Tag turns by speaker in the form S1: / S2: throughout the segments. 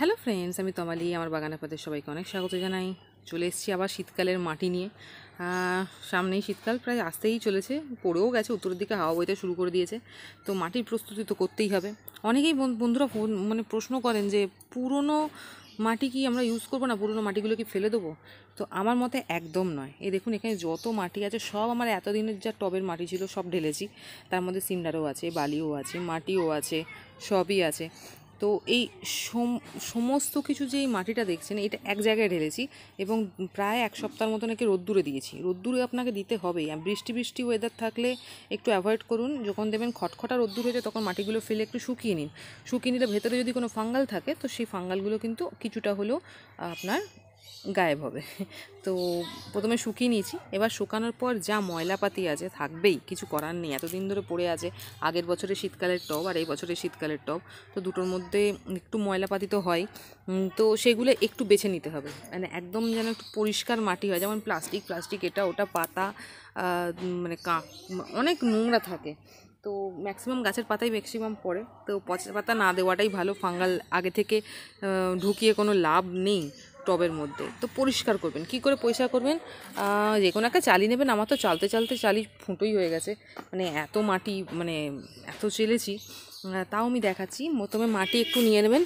S1: hello friends আমি তমালি আমার বাগান আপনাদের সবাইকে অনেক স্বাগত জানাই চলে এসেছি আবার শীতকালের মাটি নিয়ে সামনেই শীতকাল প্রায় আসতেই চলেছে পড়েও গেছে উত্তরের দিকে হাওয়া বইতে শুরু করে দিয়েছে তো মাটির প্রস্তুতি তো করতেই হবে অনেকেই বন্ধুরা মানে প্রশ্ন করেন যে পুরনো মাটি কি আমরা ইউজ করবো না পুরনো মাটিগুলো কি ফেলে দেবো তো আমার মতে একদম নয় এই দেখুন এখানে যত মাটি আছে সব আমার এতদিনের যা টবের মাটি ছিল সব ঢেলেছি তার মধ্যে সিন্ডারও আছে বালিও আছে মাটিও আছে সবই আছে তো এই সমস্ত কিছু যে এই মাটিটা দেখছেন এটা এক জায়গায় ঢেলেছি এবং প্রায় এক সপ্তাহের মতন একে রোদ্দুরে দিয়েছি রোদ্দুরে আপনাকে দিতে হবে বৃষ্টি বৃষ্টি ওয়েদার থাকলে একটু অ্যাভয়েড করুন যখন দেবেন খটখটা রোদ্দুর হয়েছে তখন মাটিগুলো ফেলে একটু শুকিয়ে নিন শুকিয়ে নিলে ভেতরে যদি কোনো ফাঙ্গাল থাকে তো সেই ফাঙ্গালগুলো কিন্তু কিছুটা হলেও আপনার গায়েব হবে তো প্রথমে শুকিয়ে নিয়েছি এবার শুকানোর পর যা ময়লাপাতি আছে থাকবেই কিছু করার নেই এতদিন ধরে পড়ে আছে আগের বছরে শীতকালের টব আর এই বছরে শীতকালের টব তো দুটোর মধ্যে একটু ময়লাপাতি তো হয় তো সেগুলো একটু বেছে নিতে হবে মানে একদম যেন একটু পরিষ্কার মাটি হয় যেমন প্লাস্টিক প্লাস্টিক এটা ওটা পাতা মানে কাঁক অনেক নোংরা থাকে তো ম্যাক্সিমাম গাছের পাতাই ম্যাক্সিমাম পড়ে তো পচা পাতা না দেওয়াটাই ভালো ফাঙ্গাল আগে থেকে ঢুকিয়ে কোনো লাভ নেই টবের মধ্যে তো পরিষ্কার করবেন কি করে পরিষ্কার করবেন যে কোনো একটা চালি নেবেন আমার তো চালতে চালতে চালি ফুটোই হয়ে গেছে মানে এত মাটি মানে এত চেলেছি তাও আমি দেখাচ্ছি প্রথমে মাটি একটু নিয়ে নেবেন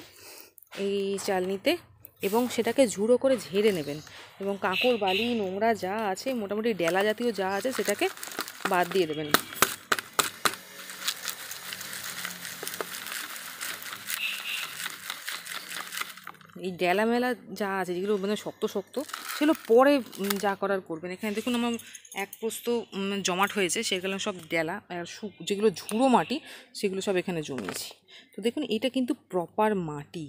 S1: এই চালনিতে এবং সেটাকে ঝুড়ো করে ঝেড়ে নেবেন এবং কাঁকড় বালি নোংরা যা আছে মোটামুটি ডেলা জাতীয় যা আছে সেটাকে বাদ দিয়ে দেবেন এই মেলা যা আছে যেগুলো মানে শক্ত শক্ত সেগুলো পরে যা করার করবেন এখানে দেখুন আমার এক পোস্ত জমাট হয়েছে সেগুলো সব ডেলা আর যেগুলো ঝুড়ো মাটি সেগুলো সব এখানে জমিয়েছি তো দেখুন এটা কিন্তু প্রপার মাটি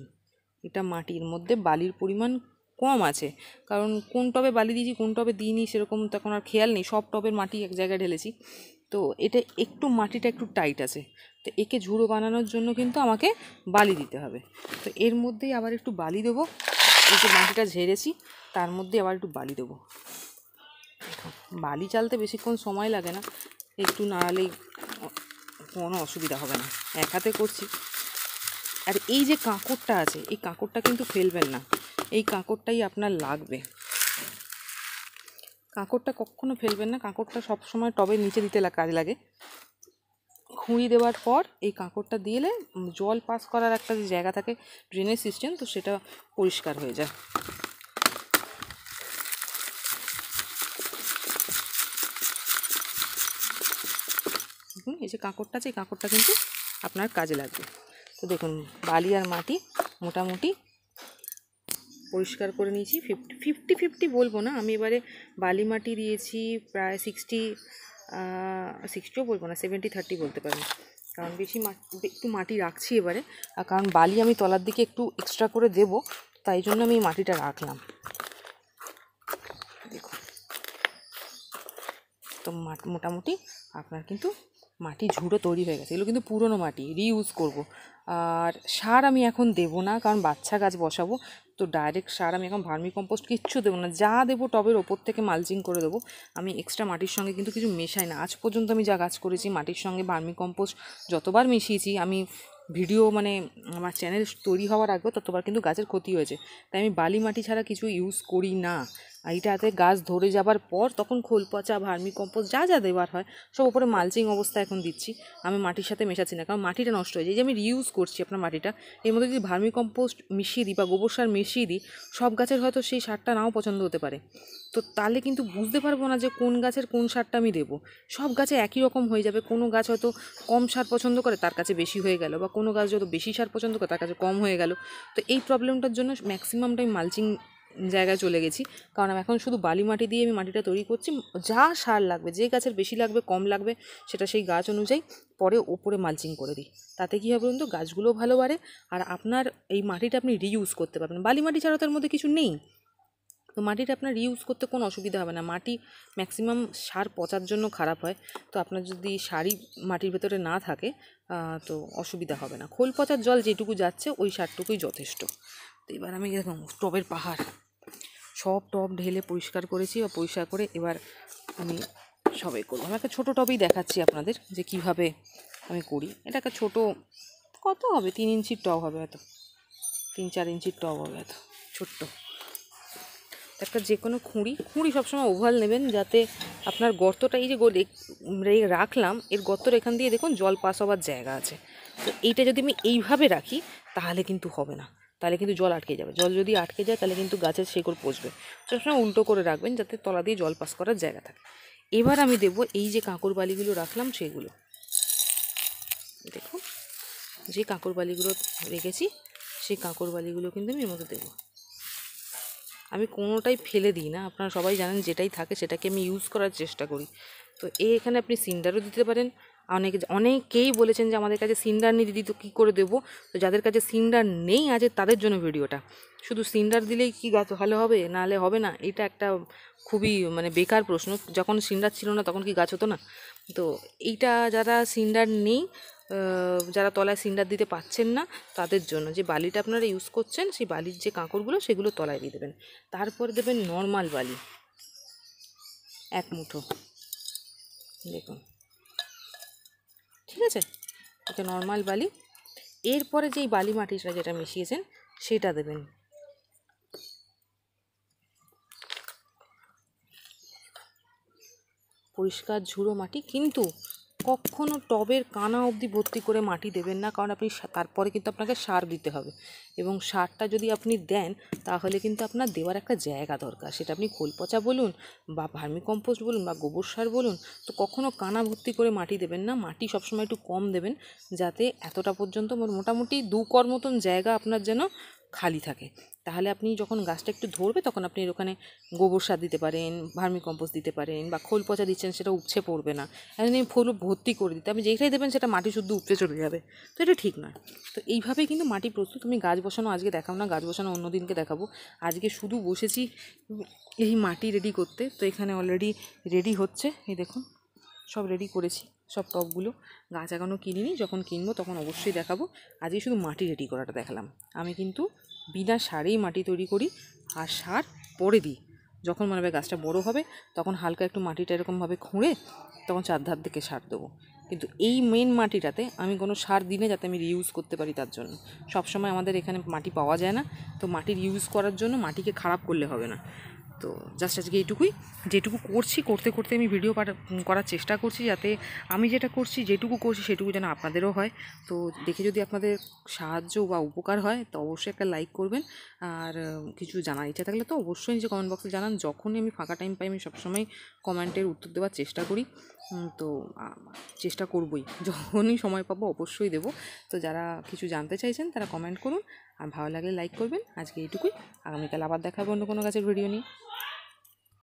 S1: এটা মাটির মধ্যে বালির পরিমাণ কম আছে কারণ কোন টবে বালি দিয়েছি কোন টবে দিইনি সেরকম তখন আর খেয়াল নেই সব টবের মাটি এক জায়গায় ঢেলেছি তো এটা একটু মাটিটা একটু টাইট আছে তো একে ঝুড়ো বানানোর জন্য কিন্তু আমাকে বালি দিতে হবে তো এর মধ্যেই আবার একটু বালি দেবো এই যে মাটিটা ঝেড়েছি তার মধ্যে আবার একটু বালি দেবো বালি চালতে বেশিক্ষণ সময় লাগে না একটু নাড়ালেই কোনো অসুবিধা হবে না এক হাতে করছি আর এই যে কাঁকড়টা আছে এই কাঁকড়টা কিন্তু ফেলবেন না এই কাঁকড়টাই আপনার লাগবে কাঁকড়টা কখনো ফেলবেন না কাঁকড়টা সবসময় টবের নিচে দিতে কাজে লাগে খুঁড়ি দেওয়ার পর এই কাঁকড়টা দিলে জল পাস করার একটা যে জায়গা থাকে ড্রেনের সিস্টেম তো সেটা পরিষ্কার হয়ে যায় দেখুন এই যে কাঁকড়টা আছে এই কাঁকড়টা কিন্তু আপনার কাজে লাগবে তো দেখুন বালি আর মাটি মোটামুটি পরিষ্কার করে নিয়েছি ফিফটি ফিফটি ফিফটি বলবো না আমি এবারে বালি মাটি দিয়েছি প্রায় সিক্সটি সিক্সটিও বলবো না সেভেন্টি থার্টি বলতে পারেন কারণ বেশি মাটি একটু মাটি রাখছি এবারে আর কারণ বালি আমি তলার দিকে একটু এক্সট্রা করে দেব তাই জন্য আমি মাটিটা রাখলাম দেখুন তো মোটামুটি আপনার কিন্তু মাটি ঝুড়ো তৈরি হয়ে গেছে এগুলো কিন্তু পুরনো মাটি রিইউজ করব আর সার আমি এখন দেব না কারণ বাচ্চা গাছ বসাবো তো ডাইরেক্ট সার আমি এখন ভার্মি কম্পোস্ট কিচ্ছু দেবো না যা দেবো টবের ওপর থেকে মালচিং করে দেবো আমি এক্সট্রা মাটির সঙ্গে কিন্তু কিছু মেশাই না আজ পর্যন্ত আমি যা গাছ করেছি মাটির সঙ্গে ভার্মি কম্পোস্ট যতবার মিশিয়েছি আমি ভিডিও মানে আমার চ্যানেল তৈরি হওয়ার আগেও ততবার কিন্তু গাছের ক্ষতি হয়েছে তাই আমি বালি মাটি ছাড়া কিছু ইউজ করি না এটাতে গাছ ধরে যাবার পর তখন খোল পচা ভার্মি কম্পোস্ট যা যা দেওয়ার হয় সব উপরে মালচিং অবস্থা এখন দিচ্ছি আমি মাটির সাথে মেশাচ্ছি না কারণ মাটিটা নষ্ট হয়ে যায় যে আমি রিউজ করছি আপনার মাটিটা এর মধ্যে যদি ভার্মি কম্পোস্ট মিশিয়ে দিই বা গোবর সার মিশিয়ে দিই সব গাছের হয়তো সেই সারটা নাও পছন্দ হতে পারে তো তাহলে কিন্তু বুঝতে পারবো না যে কোন গাছের কোন সারটা আমি দেবো সব গাছে একই রকম হয়ে যাবে কোনো গাছ হয়তো কম সার পছন্দ করে তার কাছে বেশি হয়ে গেল বা কোনো গাছ যত বেশি সার পছন্দ করে তার কাছে কম হয়ে গেল তো এই প্রবলেমটার জন্য ম্যাক্সিমামটাই মালচিং জায়গায় চলে গেছি কারণ আমি এখন শুধু বালি মাটি দিয়ে আমি মাটিটা তৈরি করছি যা সার লাগবে যে গাছের বেশি লাগবে কম লাগবে সেটা সেই গাছ অনুযায়ী পরে ওপরে মালচিং করে দিই তাতে কী হবে বলুন তো গাছগুলো ভালো বাড়ে আর আপনার এই মাটিটা আপনি রিইউজ করতে পারবেন বালি মাটি ছাড়া তার মধ্যে কিছু নেই তো মাটিটা আপনার রিউজ করতে কোনো অসুবিধা হবে না মাটি ম্যাক্সিমাম সার পচার জন্য খারাপ হয় তো আপনার যদি সারই মাটির ভেতরে না থাকে তো অসুবিধা হবে না খোল পচার জল যেটুকু যাচ্ছে ওই সারটুকুই যথেষ্ট তো এবার আমি এরকম টবের পাহাড় সব টব ঢেলে পরিষ্কার করেছি বা পরিষ্কার করে এবার আমি সবে করবো আমি একটা ছোটো টবেই দেখাচ্ছি আপনাদের যে কিভাবে আমি করি এটা একটা ছোটো কত হবে তিন ইঞ্চির টব হবে হয়তো তিন চার ইঞ্চির টব হবে এত ছোট্ট একটা যে কোনো খুঁড়ি খুঁড়ি সবসময় ওভাল নেবেন যাতে আপনার গর্তটা এই যে রাখলাম এর গর্তর এখান দিয়ে দেখুন জল পাস হওয়ার জায়গা আছে তো এইটা যদি আমি এইভাবে রাখি তাহলে কিন্তু হবে না তাহলে কিন্তু জল আটকে যাবে জল যদি আটকে যায় তাহলে কিন্তু গাছের শেকড় পচবে সবসময় উল্টো করে রাখবেন যাতে তলা দিয়ে জল পাস করার জায়গা থাকে এবার আমি দেব এই যে কাঁকর বালিগুলো রাখলাম সেগুলো দেখুন যে কাঁকর বালিগুলো রেখেছি সেই কাঁকর বালিগুলো কিন্তু আমি এর মধ্যে দেবো আমি কোনোটাই ফেলে দিই না আপনারা সবাই জানেন যেটাই থাকে সেটাকে আমি ইউজ করার চেষ্টা করি তো এখানে আপনি সিন্ডারও দিতে পারেন অনেক অনেকেই বলেছেন যে আমাদের কাছে সিন্ডার নিয়ে দিদি তো কী করে দেবো তো যাদের কাছে সিন্ডার নেই আজ তাদের জন্য ভিডিওটা শুধু সিন্ডার দিলেই কি গাছ ভালো হবে নাহলে হবে না এটা একটা খুবই মানে বেকার প্রশ্ন যখন সিন্ডার ছিল না তখন কি গাছ হতো না তো এইটা যারা সিন্ডার নেই যারা তলায় সিন্ডার দিতে পাচ্ছেন না তাদের জন্য যে বালিটা আপনারা ইউজ করছেন সেই বালির যে কাঁকড়গুলো সেগুলো তলায় দিয়ে দেবেন তারপর দেবেন নর্মাল বালি এক মুঠো দেখুন ঠিক আছে এটা নর্মাল বালি এরপরে যেই বালি মাটিটা যেটা মিশিয়েছেন সেটা দেবেন পরিষ্কার ঝুড়ো মাটি কিন্তু কখনও টবের কানা অবধি ভর্তি করে মাটি দেবেন না কারণ আপনি তারপরে কিন্তু আপনাকে সার দিতে হবে এবং সারটা যদি আপনি দেন তাহলে কিন্তু আপনার দেওয়ার একটা জায়গা দরকার সেটা আপনি খোল পচা বলুন বা ভার্মি কম্পোস্ট বলুন বা গোবর সার বলুন তো কখনও কানা ভর্তি করে মাটি দেবেন না মাটি সবসময় একটু কম দেবেন যাতে এতটা পর্যন্ত মোটামুটি দু কর মতন জায়গা আপনার যেন খালি থাকে তাহলে আপনি যখন গাছটা একটু ধরবে তখন আপনি এর ওখানে গোবর সার দিতে পারেন ভার্মি দিতে পারেন বা খোল পচা দিচ্ছেন সেটা উপছে পড়বে না এখন এই ভর্তি করে দিতে আপনি যেইটাই দেবেন সেটা মাটি শুদ্ধ উপচে চলে যাবে তো এটা ঠিক নয় তো এইভাবেই কিন্তু মাটি প্রস্তুত আমি গাছ বসানো আজকে দেখাবো না গাছ বসানো অন্য দিনকে দেখাবো আজকে শুধু বসেছি এই মাটি রেডি করতে তো এখানে অলরেডি রেডি হচ্ছে এই দেখুন সব রেডি করেছি সব টপগুলো গাছ এখনও কিনিনি যখন কিনবো তখন অবশ্যই দেখাবো আজকে শুধু মাটি রেডি করাটা দেখালাম আমি কিন্তু বিনা সারেই মাটি তৈরি করি আর সার পরে দিই যখন মনে হবে গাছটা বড় হবে তখন হালকা একটু মাটিটা এরকমভাবে খুঁড়ে তখন চার ধার দিকে সার দেবো কিন্তু এই মেন মাটিটাতে আমি কোনো সার দিনে যাতে আমি রিউজ করতে পারি তার জন্য সবসময় আমাদের এখানে মাটি পাওয়া যায় না তো মাটির ইউজ করার জন্য মাটিকে খারাপ করলে হবে না তো জাস্ট আজকে এইটুকুই যেটুকু করছি করতে করতে আমি ভিডিও করার চেষ্টা করছি যাতে আমি যেটা করছি যেটুকু করছি সেটুকু যেন আপনাদেরও হয় তো দেখে যদি আপনাদের সাহায্য বা উপকার হয় তো অবশ্যই একটা লাইক করবেন আর কিছু জানার ইচ্ছা থাকলে তো অবশ্যই যে কমেন্ট বক্সে জানান যখনই আমি ফাঁকা টাইম পাই আমি সবসময় কমেন্টের উত্তর দেওয়ার চেষ্টা করি তো চেষ্টা করবই যখনই সময় পাবো অবশ্যই দেব তো যারা কিছু জানতে চাইছেন তারা কমেন্ট করুন আর ভালো লাগলে লাইক করবেন আজকে এইটুকুই আগামীকাল আবার দেখাবো অন্য কোনো গাছের ভিডিও নিয়ে